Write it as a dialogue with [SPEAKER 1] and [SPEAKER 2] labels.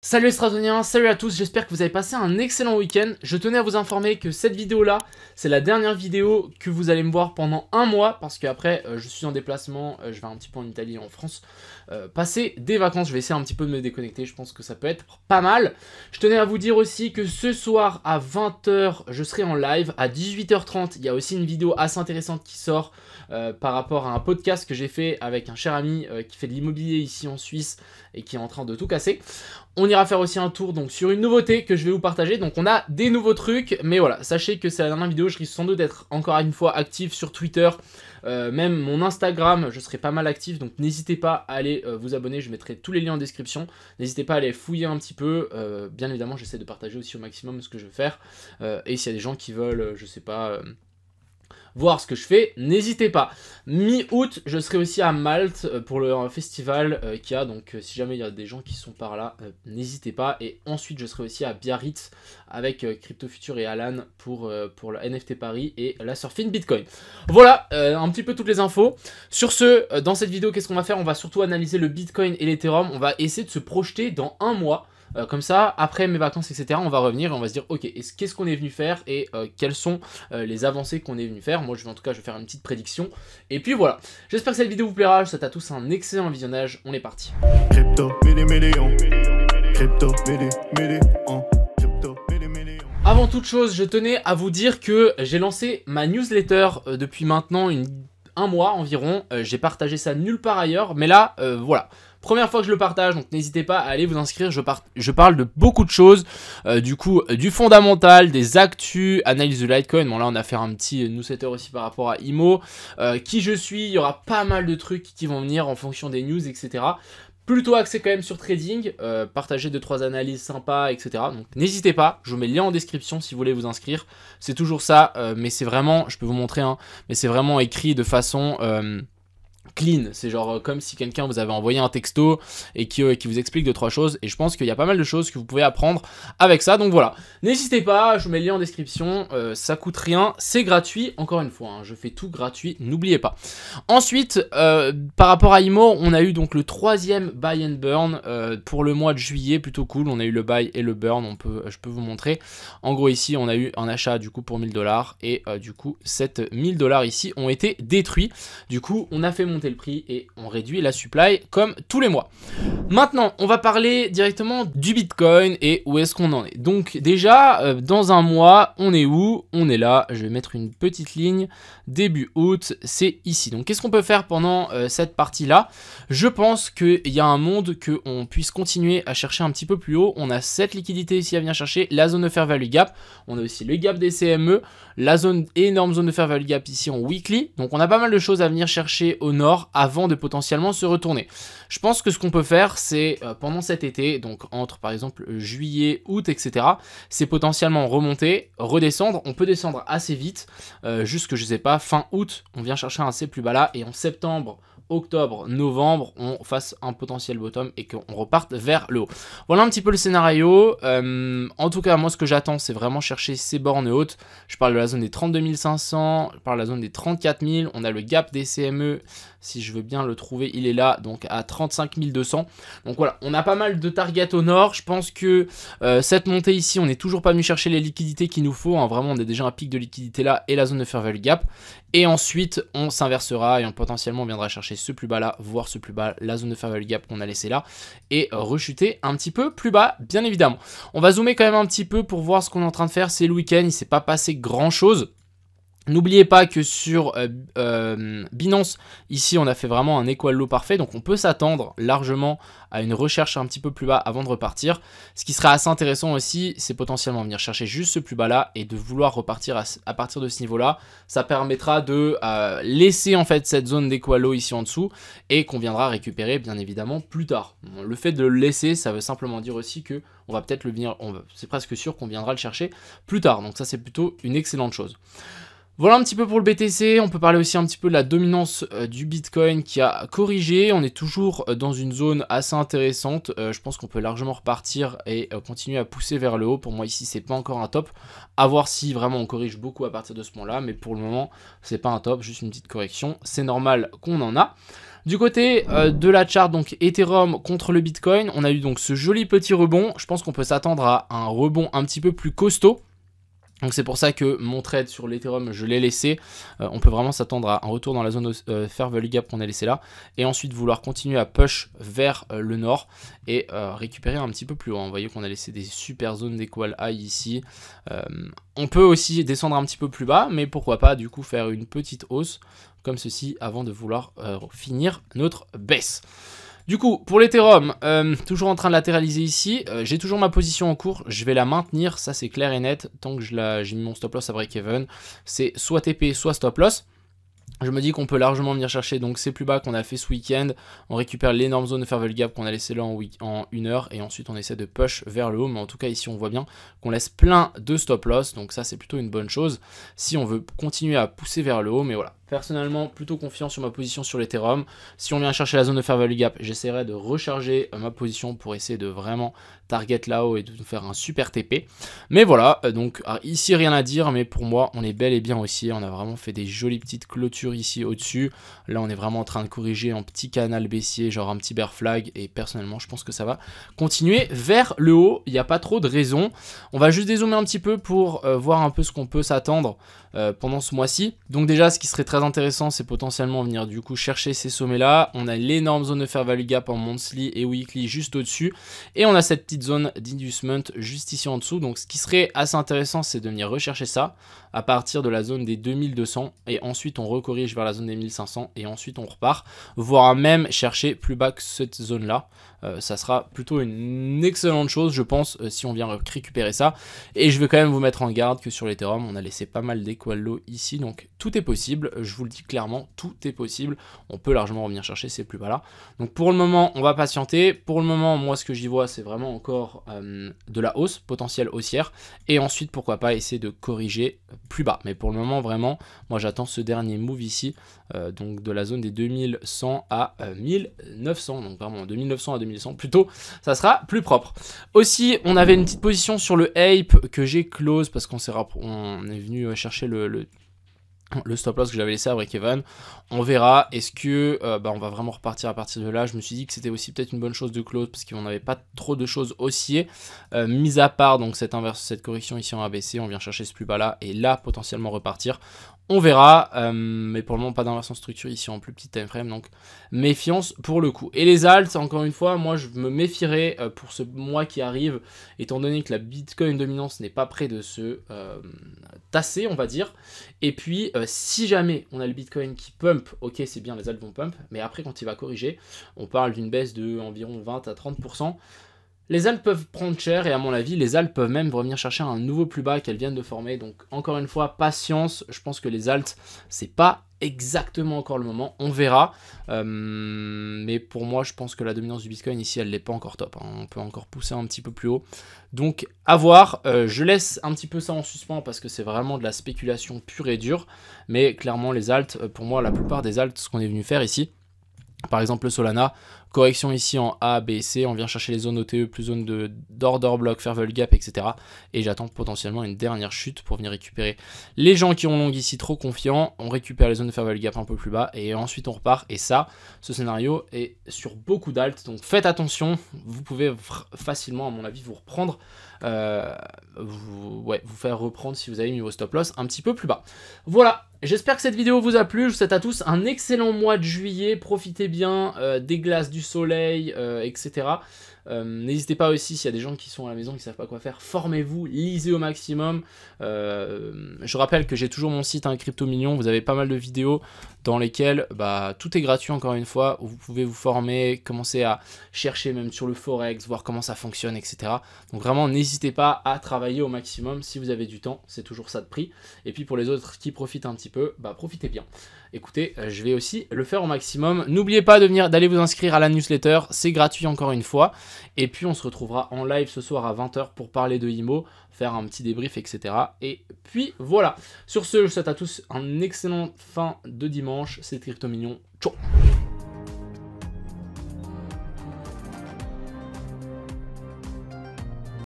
[SPEAKER 1] Salut les Stratoniens, salut à tous, j'espère que vous avez passé un excellent week-end. Je tenais à vous informer que cette vidéo-là, c'est la dernière vidéo que vous allez me voir pendant un mois, parce qu'après, euh, je suis en déplacement, euh, je vais un petit peu en Italie et en France, euh, passer des vacances. Je vais essayer un petit peu de me déconnecter, je pense que ça peut être pas mal. Je tenais à vous dire aussi que ce soir à 20h, je serai en live. À 18h30, il y a aussi une vidéo assez intéressante qui sort par rapport à un podcast que j'ai fait avec un cher ami qui fait de l'immobilier ici en Suisse et qui est en train de tout casser on ira faire aussi un tour donc sur une nouveauté que je vais vous partager. Donc on a des nouveaux trucs, mais voilà, sachez que c'est la dernière vidéo, je risque sans doute d'être encore une fois actif sur Twitter, euh, même mon Instagram, je serai pas mal actif, donc n'hésitez pas à aller euh, vous abonner, je mettrai tous les liens en description, n'hésitez pas à aller fouiller un petit peu, euh, bien évidemment j'essaie de partager aussi au maximum ce que je veux faire, et s'il y a des gens qui veulent, je sais pas voir ce que je fais, n'hésitez pas. Mi-août, je serai aussi à Malte euh, pour le festival euh, qu'il y a, donc euh, si jamais il y a des gens qui sont par là, n'hésitez pas. Et ensuite, je serai aussi à Biarritz avec Crypto Future et Alan pour, pour le NFT Paris et la surfing Bitcoin. Voilà, un petit peu toutes les infos. Sur ce, dans cette vidéo, qu'est-ce qu'on va faire On va surtout analyser le Bitcoin et l'Ethereum. On va essayer de se projeter dans un mois euh, comme ça, après mes vacances, etc., on va revenir et on va se dire, ok, qu'est-ce qu'on est venu faire et euh, quelles sont euh, les avancées qu'on est venu faire. Moi, je vais en tout cas, je vais faire une petite prédiction. Et puis voilà. J'espère que cette vidéo vous plaira. Je souhaite à tous un excellent visionnage. On est parti. Crypto, Avant toute chose, je tenais à vous dire que j'ai lancé ma newsletter depuis maintenant un mois environ. j'ai partagé ça nulle part ailleurs, mais là, voilà. Première fois que je le partage, donc n'hésitez pas à aller vous inscrire. Je, parle de beaucoup de choses, euh, du coup, euh, du fondamental, des actus, analyse de Litecoin. Bon, là, on a fait un petit euh, newsletter aussi par rapport à IMO. qui je suis, il y aura pas mal de trucs qui vont venir en fonction des news, etc plutôt axé quand même sur trading, partager 2-3 analyses sympas, etc. Donc n'hésitez pas, je vous mets le lien en description si vous voulez vous inscrire. C'est toujours ça, mais c'est vraiment, je peux vous montrer, hein, mais c'est vraiment écrit de façon clean. C'est genre euh, comme si quelqu'un vous avait envoyé un texto et euh, qui, vous explique deux trois choses. Et je pense qu'il y a pas mal de choses que vous pouvez apprendre avec ça. Donc voilà, n'hésitez pas. Je vous mets le lien en description. Euh, ça coûte rien, c'est gratuit. Encore une fois, hein. je fais tout gratuit. N'oubliez pas. Ensuite, par rapport à Imo, on a eu donc le troisième buy and burn pour le mois de juillet. Plutôt cool. On a eu le buy et le burn. je peux vous montrer. En gros ici, on a eu un achat du coup pour 1000 dollars et du coup 7000 dollars ici ont été détruits. Du coup, on a fait monter le prix et on réduit la supply comme tous les mois. Maintenant, on va parler directement du Bitcoin et où est-ce qu'on en est. Donc déjà, euh, dans un mois, on est où On est là. Je vais mettre une petite ligne. Début août, c'est ici. Donc qu'est-ce qu'on peut faire pendant euh, cette partie-là Je pense qu'il y a un monde que qu'on puisse continuer à chercher un petit peu plus haut. On a cette liquidité ici à venir chercher, la zone de fair value gap. On a aussi le gap des CME, la zone énorme zone de fair value gap ici en weekly. Donc on a pas mal de choses à venir chercher au nord avant de potentiellement se retourner. Je pense que ce qu'on peut faire, c'est euh, pendant cet été, donc entre par exemple juillet, août, etc., c'est potentiellement remonter, redescendre. On peut descendre assez vite, euh, jusque, je sais pas, fin août, on vient chercher un C plus bas là, et en septembre, octobre, novembre, on fasse un potentiel bottom et qu'on reparte vers le haut. Voilà un petit peu le scénario. Euh, en tout cas, moi, ce que j'attends, c'est vraiment chercher ces bornes hautes. Je parle de la zone des 32 500, je parle de la zone des 34 000. On a le gap des CME si je veux bien le trouver. Il est là, donc à 35 200. Donc voilà, on a pas mal de targets au nord. Je pense que euh, cette montée ici, on n'est toujours pas venu chercher les liquidités qu'il nous faut. Hein. Vraiment, on est déjà un pic de liquidité là et la zone de fair gap. Et ensuite, on s'inversera et on potentiellement viendra chercher ce plus bas là, voire ce plus bas, la zone de fair gap qu'on a laissé là, et rechuter un petit peu plus bas, bien évidemment. On va zoomer quand même un petit peu pour voir ce qu'on est en train de faire. C'est le week-end, il s'est pas passé grand chose. N'oubliez pas que sur euh, euh, Binance, ici on a fait vraiment un équal parfait, donc on peut s'attendre largement à une recherche un petit peu plus bas avant de repartir. Ce qui sera assez intéressant aussi, c'est potentiellement venir chercher juste ce plus bas là et de vouloir repartir à, partir de ce niveau là. Ça permettra de euh, laisser en fait cette zone d'equalo ici en dessous et qu'on viendra récupérer bien évidemment plus tard. Le fait de le laisser, ça veut simplement dire aussi que on va peut-être le venir, c'est presque sûr qu'on viendra le chercher plus tard. Donc ça c'est plutôt une excellente chose. Voilà un petit peu pour le BTC, on peut parler aussi un petit peu de la dominance euh, du Bitcoin qui a corrigé, on est toujours euh, dans une zone assez intéressante, euh, je pense qu'on peut largement repartir et continuer à pousser vers le haut, pour moi ici c'est pas encore un top, à voir si vraiment on corrige beaucoup à partir de ce moment là, mais pour le moment c'est pas un top, juste une petite correction, c'est normal qu'on en a. Du côté de la charte, donc Ethereum contre le Bitcoin, on a eu donc ce joli petit rebond. Je pense qu'on peut s'attendre à un rebond un petit peu plus costaud. Donc c'est pour ça que mon trade sur l'Ethereum, je l'ai laissé. Euh, on peut vraiment s'attendre à un retour dans la zone euh, fair gap qu'on a laissé là. Et ensuite vouloir continuer à push vers euh, le nord et euh, récupérer un petit peu plus haut. Vous voyez qu'on a laissé des super zones d'équal high ici. on peut aussi descendre un petit peu plus bas, mais pourquoi pas du coup faire une petite hausse comme ceci avant de vouloir finir notre baisse. Du coup, pour l'Ethereum, euh, toujours en train de latéraliser ici. Euh, j'ai toujours ma position en cours. Je vais la maintenir. Ça, c'est clair et net. Tant que j'ai mis mon stop loss à break-even, c'est soit TP, soit stop loss. Je me dis qu'on peut largement venir chercher donc c'est plus bas qu'on a fait ce week-end. On récupère l'énorme zone de value gap qu'on a laissé là en, une heure et ensuite on essaie de push vers le haut. Mais en tout cas ici on voit bien qu'on laisse plein de stop loss donc ça c'est plutôt une bonne chose si on veut continuer à pousser vers le haut. Mais voilà, personnellement plutôt confiant sur ma position sur l'Ethereum. Si on vient chercher la zone de value gap, j'essaierai de recharger euh, ma position pour essayer de vraiment target là-haut et de nous faire un super TP. Mais voilà, euh, donc ah, ici rien à dire, mais pour moi on est bel et bien aussi. On a vraiment fait des jolies petites clôtures ici au-dessus. Là on est vraiment en train de corriger en petit canal baissier, genre un petit bear flag. Et personnellement je pense que ça va continuer vers le haut. Il n'y a pas trop de raison. On va juste dézoomer un petit peu pour euh, voir un peu ce qu'on peut s'attendre euh, pendant ce mois-ci. Donc déjà ce qui serait très intéressant c'est potentiellement venir du coup chercher ces sommets là. On a l'énorme zone de fair value gap en monthly et weekly juste au-dessus. Et on a cette petite zone d'inducement juste ici en dessous. Donc ce qui serait assez intéressant, c'est de venir rechercher ça à partir de la zone des 2200 et ensuite on recorrige vers la zone des 1500 et ensuite on repart, voire même chercher plus bas que cette zone là. Euh, ça sera plutôt une excellente chose, je pense, euh, si on vient récupérer ça. Et je vais quand même vous mettre en garde que sur l'Ethereum, on a laissé pas mal d'équalos ici, donc tout est possible. Je vous le dis clairement, tout est possible. On peut largement revenir chercher ces plus bas-là. Donc pour le moment, on va patienter. Pour le moment, moi, ce que j'y vois, c'est vraiment encore euh, de la hausse, potentielle haussière. Et ensuite, pourquoi pas essayer de corriger plus bas. Mais pour le moment, vraiment, moi, j'attends ce dernier move ici, donc de la zone des 2100 à 1900. Donc vraiment, 2900 à 2900 plutôt, ça sera plus propre. Aussi, on avait une petite position sur le Ape que j'ai close parce qu'on on est venu euh, chercher le, le stop loss que j'avais laissé à Evan. On verra, est-ce que euh, bah, on va vraiment repartir à partir de là Je me suis dit que c'était aussi peut-être une bonne chose de close parce qu'on n'avait pas trop de choses haussières. Euh, mis à part donc cette inverse, cette correction ici en ABC, on vient chercher ce plus bas là et là potentiellement repartir. On verra, euh, mais pour le moment pas d'inversion la structure ici en plus petit time frame, donc méfiance pour le coup. Et les alts, encore une fois, moi je me méfierai euh, pour ce mois qui arrive, étant donné que la Bitcoin dominance n'est pas près de se euh, tasser, on va dire. Et puis, si jamais on a le Bitcoin qui pump, ok c'est bien, les alts vont pump, mais après quand il va corriger, on parle d'une baisse de environ 20 à 30%. Les Alpes peuvent prendre cher et à mon avis, les Alpes peuvent même revenir chercher un nouveau plus bas qu'elles viennent de former. Donc encore une fois, patience. Je pense que les Altes, c'est pas exactement encore le moment. On verra. Euh, mais pour moi, je pense que la dominance du Bitcoin ici, elle n'est pas encore top. Hein. On peut encore pousser un petit peu plus haut. Donc à voir. Euh, je laisse un petit peu ça en suspens parce que c'est vraiment de la spéculation pure et dure. Mais clairement, les Altes, euh, pour moi, la plupart des Altes, ce qu'on est venu faire ici, par exemple, le Solana, correction ici en A, B, C, on vient chercher les zones OTE, plus zones d'order block, fervel gap, etc. Et j'attends potentiellement une dernière chute pour venir récupérer les gens qui ont long ici trop confiants. On récupère les zones de gap un peu plus bas et ensuite on repart. Et ça, ce scénario est sur beaucoup d'altes, donc faites attention. Vous pouvez facilement, à mon avis, vous reprendre, euh, vous, vous faire reprendre si vous avez mis vos stop loss un petit peu plus bas. Voilà, J'espère que cette vidéo vous a plu, je vous souhaite à tous un excellent mois de juillet, profitez bien euh, des glaces, du soleil, euh, etc. Euh, n'hésitez pas aussi, s'il y a des gens qui sont à la maison qui ne savent pas quoi faire, formez-vous, lisez au maximum. Euh, je rappelle que j'ai toujours mon site hein, Crypto Vous avez pas mal de vidéos dans lesquelles bah, tout est gratuit encore une fois. Vous pouvez vous former, commencer à chercher même sur le forex, voir comment ça fonctionne, etc. Donc vraiment, n'hésitez pas à travailler au maximum si vous avez du temps. C'est toujours ça de prix. Et puis pour les autres qui profitent un petit peu, bah, profitez bien écoutez, euh, je vais aussi le faire au maximum. N'oubliez pas de venir d'aller vous inscrire à la newsletter, c'est gratuit encore une fois. Et puis on se retrouvera en live ce soir à 20h pour parler de IMO, faire un petit débrief, etc. Et puis voilà. Sur ce, je souhaite à tous un excellent fin de dimanche. c'est Crypto Mignon. Ciao